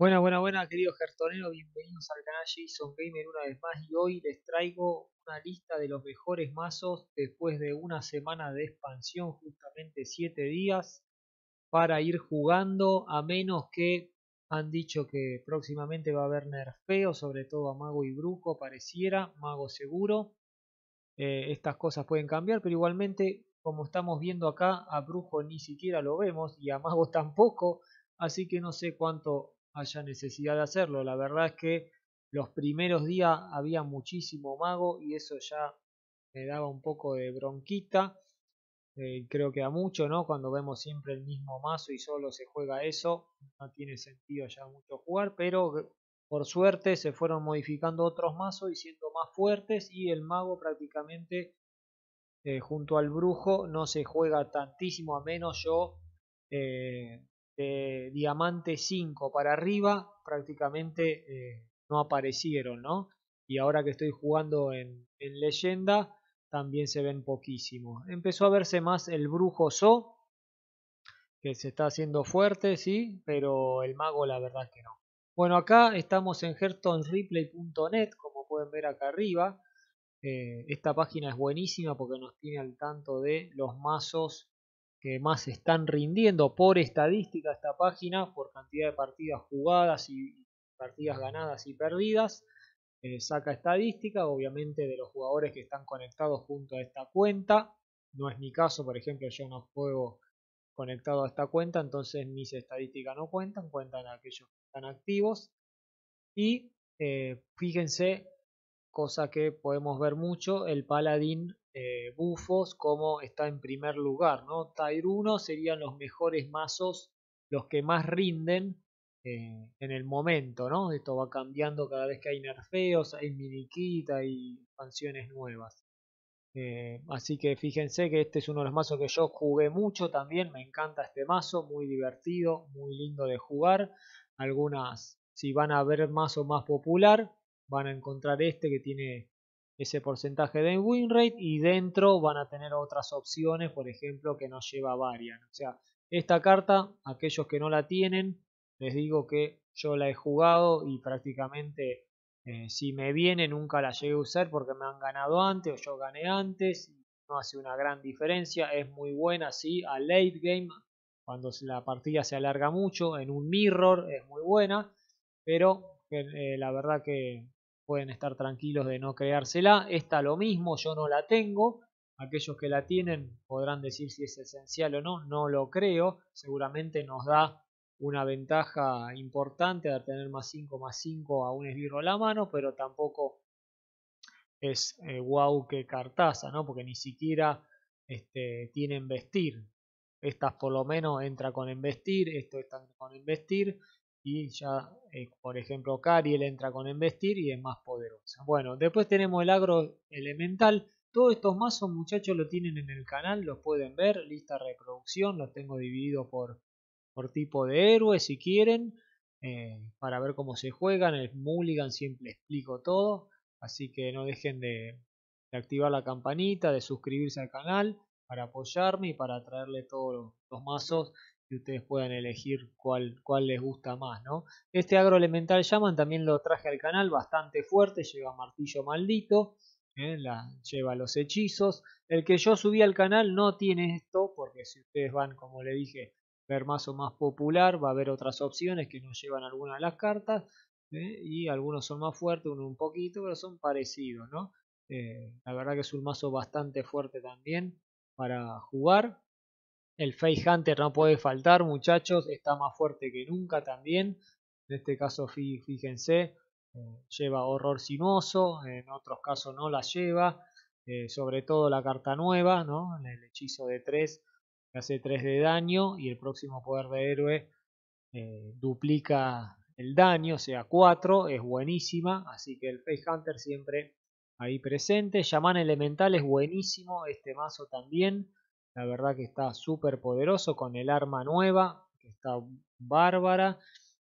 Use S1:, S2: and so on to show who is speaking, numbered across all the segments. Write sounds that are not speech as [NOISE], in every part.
S1: Buena, buena, buena, queridos Gertoneros, bienvenidos al canal Jason Gamer una vez más y hoy les traigo una lista de los mejores mazos después de una semana de expansión, justamente 7 días, para ir jugando, a menos que han dicho que próximamente va a haber nerfeo, sobre todo a mago y brujo, pareciera, mago seguro. Eh, estas cosas pueden cambiar, pero igualmente, como estamos viendo acá, a brujo ni siquiera lo vemos y a mago [LAUGHS] tampoco, así que no sé cuánto haya necesidad de hacerlo. La verdad es que los primeros días había muchísimo mago y eso ya me daba un poco de bronquita. Eh, creo que a mucho, ¿no? Cuando vemos siempre el mismo mazo y solo se juega eso, no tiene sentido ya mucho jugar, pero por suerte se fueron modificando otros mazos y siendo más fuertes y el mago prácticamente eh, junto al brujo no se juega tantísimo a menos yo eh, eh, diamante 5 para arriba prácticamente eh, no aparecieron, ¿no? Y ahora que estoy jugando en, leyenda también se ven poquísimos. Empezó a verse más el brujo So, que se está haciendo fuerte, sí, pero el mago la verdad que no. Bueno, acá estamos en hertonsreplay.net, como pueden ver acá arriba. Eh, esta página es buenísima porque nos tiene al tanto de los mazos que más están rindiendo por estadística esta página, por cantidad de partidas jugadas y partidas ganadas y perdidas. Eh, saca estadística, obviamente, de los jugadores que están conectados junto a esta cuenta. No es mi caso, por ejemplo, yo no juego conectado a esta cuenta, entonces mis estadísticas no cuentan, cuentan aquellos que están activos. Y eh, fíjense, cosa que podemos ver mucho, el paladín eh, bufos como está en primer lugar. ¿no? Tier 1 serían los mejores mazos, los que más rinden eh, en el momento. ¿no? Esto va cambiando cada vez que hay nerfeos, hay miniquita y expansiones nuevas. Eh, así que fíjense que este es uno de los mazos que yo jugué mucho también. Me encanta este mazo, muy divertido, muy lindo de jugar. Algunas, si van a ver mazo más popular, van a encontrar este que tiene ese porcentaje de win rate y dentro van a tener otras opciones, por ejemplo, que nos lleva varias O sea, esta carta, aquellos que no la tienen, les digo que yo la he jugado y prácticamente eh, si me viene nunca la llegué a usar porque me han ganado antes o yo gané antes. No hace una gran diferencia, es muy buena, sí, a late game, cuando la partida se alarga mucho, en un mirror es muy buena, pero eh, la verdad que pueden estar tranquilos de no creársela. Esta lo mismo, yo no la tengo. Aquellos que la tienen podrán decir si es esencial o no, no lo creo. Seguramente nos da una ventaja importante de tener más 5 más 5 a un esbirro a la mano, pero tampoco es eh, guau que cartaza, ¿no? Porque ni siquiera este, tienen vestir. Estas por lo menos entra con vestir. esto está con vestir y ya, eh, por ejemplo, Cariel entra con Investir y es más poderosa. Bueno, después tenemos el agro elemental. Todos estos mazos, muchachos, lo tienen en el canal, los pueden ver, lista reproducción, los tengo dividido por, por tipo de héroe si quieren, eh, para ver cómo se juegan. El Mulligan siempre explico todo, así que no dejen de, activar la campanita, de suscribirse al canal para apoyarme y para traerle todos los mazos y ustedes puedan elegir cuál, cuál les gusta más, ¿no? Este elemental llaman también lo traje al canal, bastante fuerte, lleva martillo maldito, ¿eh? La, lleva los hechizos. El que yo subí al canal no tiene esto, porque si ustedes van, como le dije, ver más o más popular, va a haber otras opciones que no llevan alguna de las cartas, ¿eh? y algunos son más fuertes, uno un poquito, pero son parecidos, ¿no? Eh, la verdad que es un mazo bastante fuerte también para jugar el Face Hunter no puede faltar, muchachos. Está más fuerte que nunca también. En este caso, fíjense, eh, lleva horror sinuoso. En otros casos no la lleva. Eh, sobre todo la carta nueva, ¿no? El hechizo de 3 que hace 3 de daño. Y el próximo poder de héroe eh, duplica el daño, o sea 4. Es buenísima. Así que el Face Hunter siempre ahí presente. Llaman Elemental es buenísimo. Este mazo también. La verdad que está súper poderoso con el arma nueva, que está bárbara.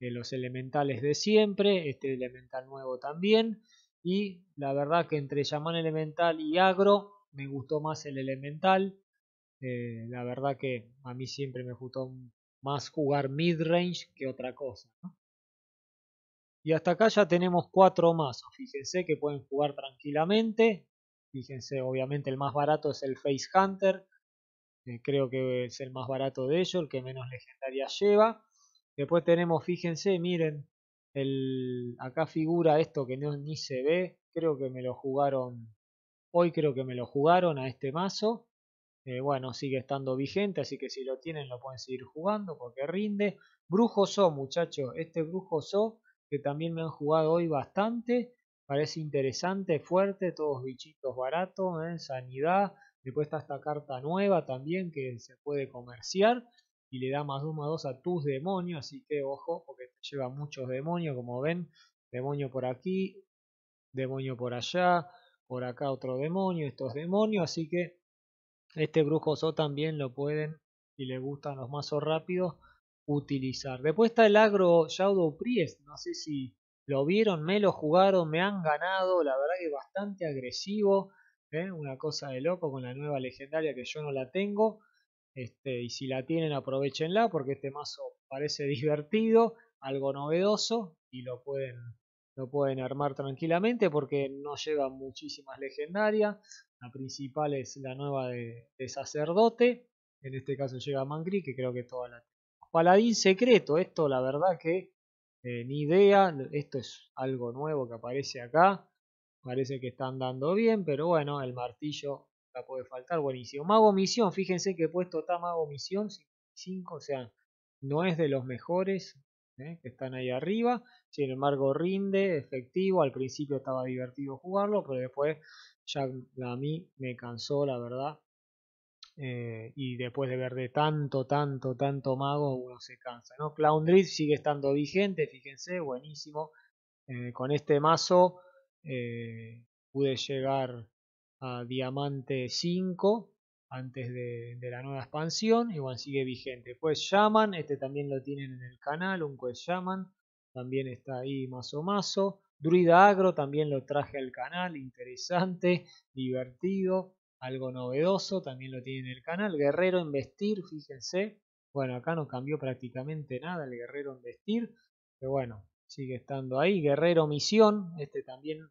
S1: Eh, los elementales de siempre, este elemental nuevo también. Y la verdad que entre chamán elemental y agro me gustó más el elemental. Eh, la verdad que a mí siempre me gustó más jugar mid-range que otra cosa. Y hasta acá ya tenemos cuatro más. Fíjense que pueden jugar tranquilamente. Fíjense, obviamente el más barato es el Face Hunter. Eh, creo que es el más barato de ellos, el que menos legendaria lleva. Después tenemos, fíjense, miren, el, acá figura esto que no, ni se ve. Creo que me lo jugaron, hoy creo que me lo jugaron a este mazo. Eh, bueno, sigue estando vigente, así que si lo tienen lo pueden seguir jugando porque rinde. Brujo So, muchachos, este Brujo So que también me han jugado hoy bastante. Parece interesante, fuerte, todos bichitos baratos, ¿eh? sanidad, Después está esta carta nueva también que se puede comerciar y le da más 1 más 2 a tus demonios, así que ojo, porque lleva muchos demonios, como ven, demonio por aquí, demonio por allá, por acá otro demonio, estos demonios, así que este brujo también lo pueden, y le gustan los mazos rápidos, utilizar. Después está el agro Shadow Priest, no sé si lo vieron, me lo jugaron, me han ganado, la verdad que es bastante agresivo, ¿eh? Una cosa de loco con la nueva legendaria que yo no la tengo. Este, y si la tienen, aprovechenla porque este mazo parece [LAUGHS] divertido, algo novedoso y lo pueden, lo pueden armar tranquilamente porque no lleva muchísimas legendarias. La principal es la nueva de, sacerdote. En este caso llega Mangri, que creo que toda la Paladín secreto, esto la verdad que eh, ni idea, esto es algo nuevo que aparece acá. Parece que están dando bien, pero bueno, el martillo la puede faltar. Buenísimo. Mago Misión, fíjense que he puesto está Mago Misión 5. o sea, no es de los mejores ¿eh? que están ahí arriba. Sin embargo, rinde, efectivo. Al principio estaba divertido jugarlo, pero después ya a mí me cansó, la verdad. Eh, y después de ver de tanto, tanto, tanto mago, uno se cansa. ¿no? Clown Drift sigue estando vigente, fíjense, buenísimo. Eh, con este mazo eh, pude llegar a Diamante 5 antes de, la nueva expansión, igual sigue vigente. pues llaman este también lo tienen en el canal, un Quest llaman también está ahí mazo mazo. Druida Agro también lo traje al canal, interesante, divertido, algo novedoso, también lo tienen en el canal. Guerrero en vestir, fíjense. Bueno, acá no cambió prácticamente nada el guerrero en vestir, pero bueno, sigue estando ahí. Guerrero Misión, este también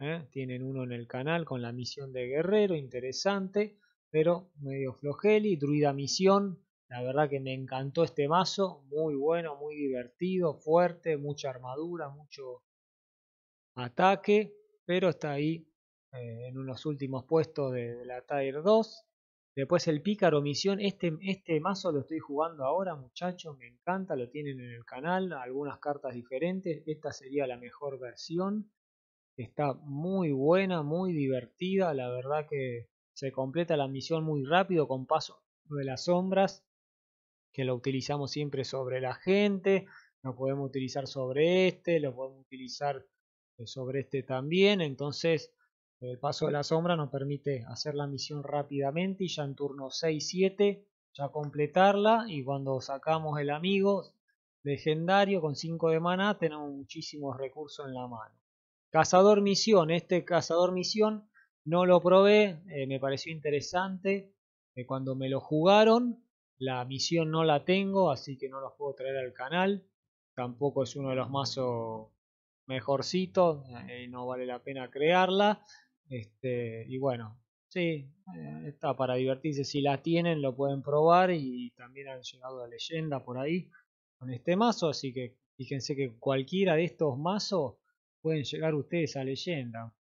S1: ¿eh? tienen uno en el canal con la misión de Guerrero, interesante, pero medio flojeli. Druida Misión, la verdad que me encantó este mazo, muy bueno, muy divertido, fuerte, mucha armadura, mucho ataque, pero está ahí eh, en unos últimos puestos de, de la Tier 2. Después el pícaro misión, este, este mazo lo estoy jugando ahora muchachos, me encanta, lo tienen en el canal, algunas cartas diferentes, esta sería la mejor versión, está muy buena, muy divertida, la verdad que se completa la misión muy rápido con paso de las sombras, que lo utilizamos siempre sobre la gente, lo podemos utilizar sobre este, lo podemos utilizar eh, sobre este también, entonces el eh, paso de la sombra nos permite hacer la misión rápidamente y ya en turno 6-7 ya completarla y cuando sacamos el amigo legendario con 5 de maná tenemos muchísimos recursos en la mano. Cazador misión, este cazador misión no lo probé, eh, me pareció interesante eh, cuando me lo jugaron. La misión no la tengo, así que no los puedo traer al canal. Tampoco es uno de los mazos mejorcitos, no vale la pena crearla. Este, y bueno, sí, eh, está para divertirse. Si la tienen, lo pueden probar. Y también han llegado a leyenda por ahí con este mazo. Así que fíjense que cualquiera de estos mazos pueden llegar ustedes a leyenda.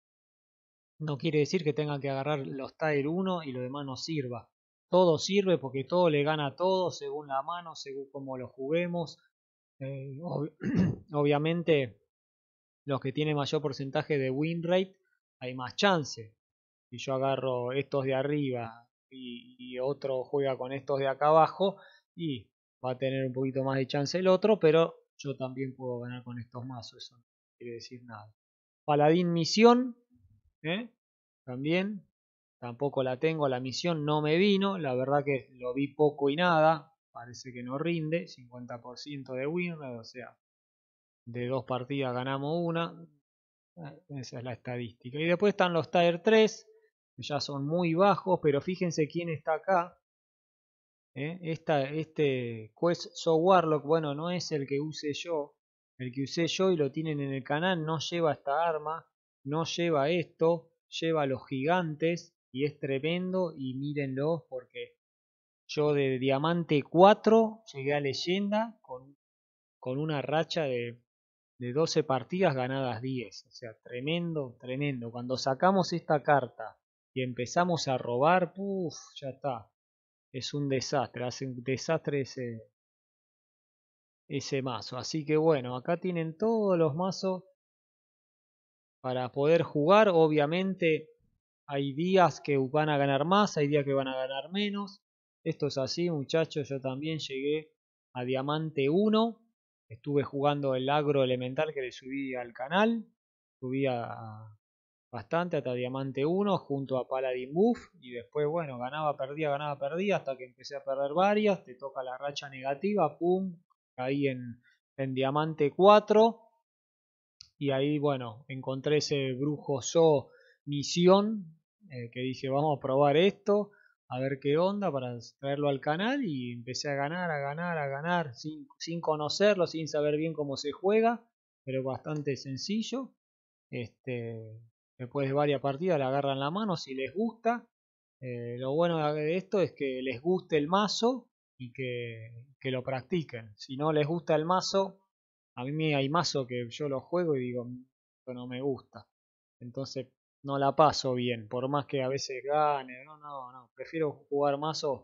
S1: No quiere decir que tengan que agarrar los Tier 1 y lo demás no sirva. Todo sirve porque todo le gana a todo según la mano, según cómo lo juguemos. Eh, [CLEARS THROAT] obviamente, los que tienen mayor porcentaje de win rate hay más chance. Si yo agarro estos de arriba y, otro juega con estos de acá abajo, y va a tener un poquito más de chance el otro, pero yo también puedo ganar con estos mazos, eso no quiere decir nada. Paladín misión, ¿eh? también, tampoco la tengo, la misión no me vino, la verdad que lo vi poco y nada, parece que no rinde, 50% de win. o sea, de dos partidas ganamos una, Ah, esa es la estadística. Y después están los Tier 3, que ya son muy bajos, pero fíjense quién está acá. ¿eh? Esta, este Quest So Warlock, bueno, no es el que use yo. El que usé yo y lo tienen en el canal no lleva esta arma, no lleva esto, lleva los gigantes y es tremendo y mírenlo porque yo de diamante 4 llegué a leyenda con, con una racha de de 12 partidas ganadas 10. O sea, tremendo, tremendo. Cuando sacamos esta carta y empezamos a robar, puff, ya está. Es un desastre, hace un desastre ese, ese mazo. Así que bueno, acá tienen todos los mazos para poder jugar. Obviamente hay días que van a ganar más, hay días que van a ganar menos. Esto es así, muchachos. Yo también llegué a Diamante 1 Estuve jugando el agro elemental que le subí al canal. subía bastante hasta Diamante 1 junto a Paladin Buff. Y después, bueno, ganaba, perdía, ganaba, perdía. Hasta que empecé a perder varias. Te toca la racha negativa. Pum. Caí en, Diamante 4. Y ahí, bueno, encontré ese brujo Zoo misión. Eh, que dice vamos a probar esto a ver qué onda para traerlo al canal y empecé a ganar, a ganar, a ganar sin, conocerlo, sin saber bien cómo se juega, pero bastante sencillo. Este, después de varias partidas le agarran la mano si les gusta. Eh, lo bueno de esto es que les guste el mazo y que, que lo practiquen. Si no les gusta el mazo, a mí hay mazo que yo lo juego y digo, mm, esto no me gusta. Entonces no la paso bien, por más que a veces gane, no, no, no, prefiero jugar mazos,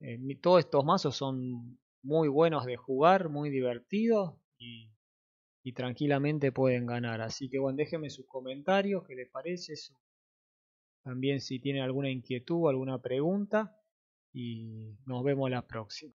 S1: eh, todos estos mazos son muy buenos de jugar, muy divertidos y, tranquilamente pueden ganar. Así que bueno, déjenme sus comentarios, qué les parece, eso. también si tienen alguna inquietud, alguna pregunta y nos vemos la próxima.